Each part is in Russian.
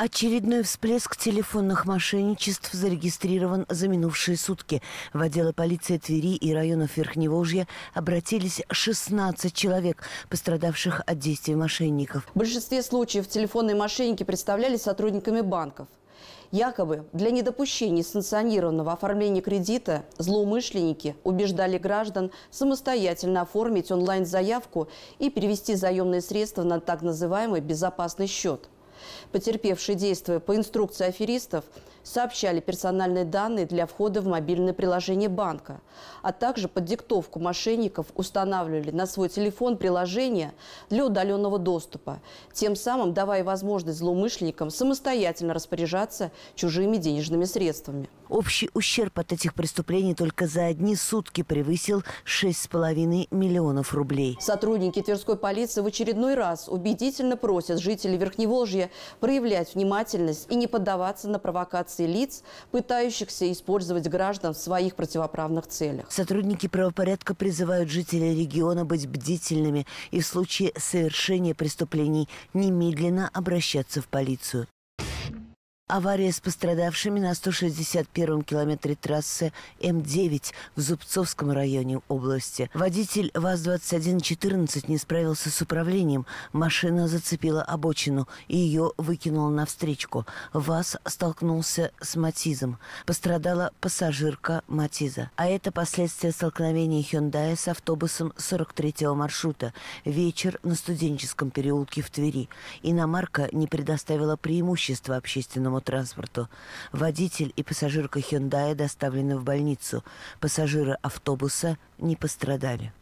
Очередной всплеск телефонных мошенничеств зарегистрирован за минувшие сутки. В отделы полиции Твери и районов Верхневолжья обратились 16 человек, пострадавших от действий мошенников. В большинстве случаев телефонные мошенники представлялись сотрудниками банков. Якобы для недопущения санкционированного оформления кредита злоумышленники убеждали граждан самостоятельно оформить онлайн-заявку и перевести заемные средства на так называемый безопасный счет – Потерпевший, действуя по инструкции аферистов, сообщали персональные данные для входа в мобильное приложение банка, а также под диктовку мошенников устанавливали на свой телефон приложение для удаленного доступа, тем самым давая возможность злоумышленникам самостоятельно распоряжаться чужими денежными средствами. Общий ущерб от этих преступлений только за одни сутки превысил 6,5 миллионов рублей. Сотрудники Тверской полиции в очередной раз убедительно просят жителей Верхневолжья проявлять внимательность и не поддаваться на провокации репутации лиц, пытающихся использовать граждан в своих противоправных целях. Сотрудники правопорядка призывают жителей региона быть бдительными и в случае совершения преступлений немедленно обращаться в полицию. Авария с пострадавшими на 161-м километре трассы М9 в Зубцовском районе области. Водитель ВАЗ-2114 не справился с управлением. Машина зацепила обочину и ее выкинула навстречку. ВАЗ столкнулся с Матизом. Пострадала пассажирка Матиза. А это последствия столкновения Hyundai с автобусом 43-го маршрута. Вечер на студенческом переулке в Твери. Иномарка не предоставила преимущества общественному общественному транспорту. Водитель и пассажирка Hyundai доставлены в больницу. Пассажиры автобуса не пострадали.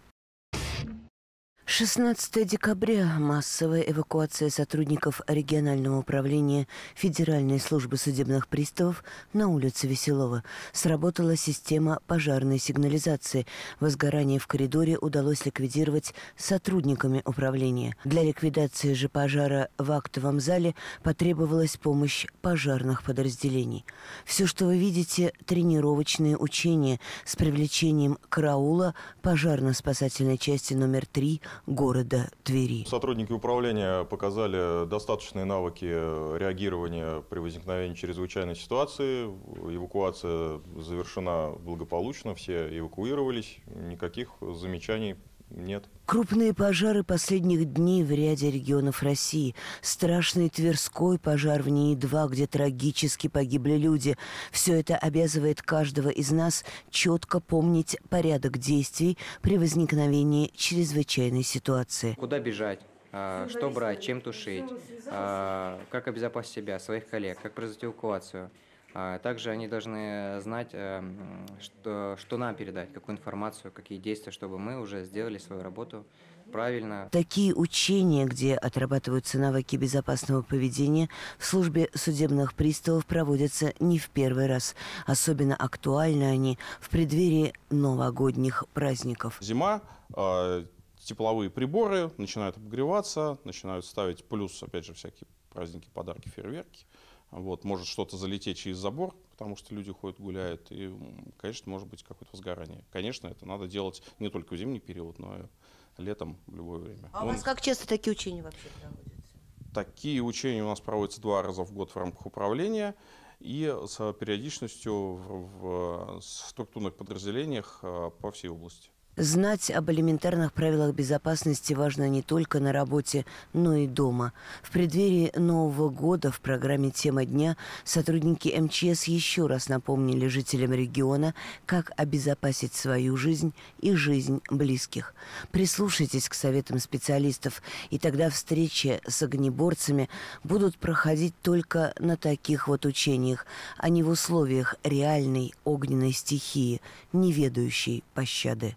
16 декабря массовая эвакуация сотрудников регионального управления Федеральной службы судебных приставов на улице Веселова. Сработала система пожарной сигнализации. Возгорание в коридоре удалось ликвидировать сотрудниками управления. Для ликвидации же пожара в актовом зале потребовалась помощь пожарных подразделений. Все, что вы видите, тренировочные учения с привлечением караула пожарно-спасательной части номер 3 города Твери. Сотрудники управления показали достаточные навыки реагирования при возникновении чрезвычайной ситуации. Эвакуация завершена благополучно, все эвакуировались, никаких замечаний нет. Крупные пожары последних дней в ряде регионов России. Страшный Тверской пожар в НИИ-2, где трагически погибли люди. Все это обязывает каждого из нас четко помнить порядок действий при возникновении чрезвычайной ситуации. Куда бежать? А, что брать, чем тушить, а, как обезопасить себя, своих коллег, как произвести эвакуацию. А также они должны знать, э, что, что нам передать, какую информацию, какие действия, чтобы мы уже сделали свою работу правильно. Такие учения, где отрабатываются навыки безопасного поведения, в службе судебных приставов проводятся не в первый раз. Особенно актуальны они в преддверии новогодних праздников. Зима, а, тепловые приборы начинают обогреваться, начинают ставить плюс, опять же, всякие праздники, подарки, фейерверки – вот, может что-то залететь через забор, потому что люди ходят, гуляют, и, конечно, может быть какое-то возгорание. Конечно, это надо делать не только в зимний период, но и летом в любое время. А у вас как часто такие учения вообще проводятся? Такие учения у нас проводятся два раза в год в рамках управления и с периодичностью в, в э, структурных подразделениях э, по всей области. Знать об элементарных правилах безопасности важно не только на работе, но и дома. В преддверии Нового года в программе «Тема дня» сотрудники МЧС еще раз напомнили жителям региона, как обезопасить свою жизнь и жизнь близких. Прислушайтесь к советам специалистов, и тогда встречи с огнеборцами будут проходить только на таких вот учениях, а не в условиях реальной огненной стихии, не ведающей пощады.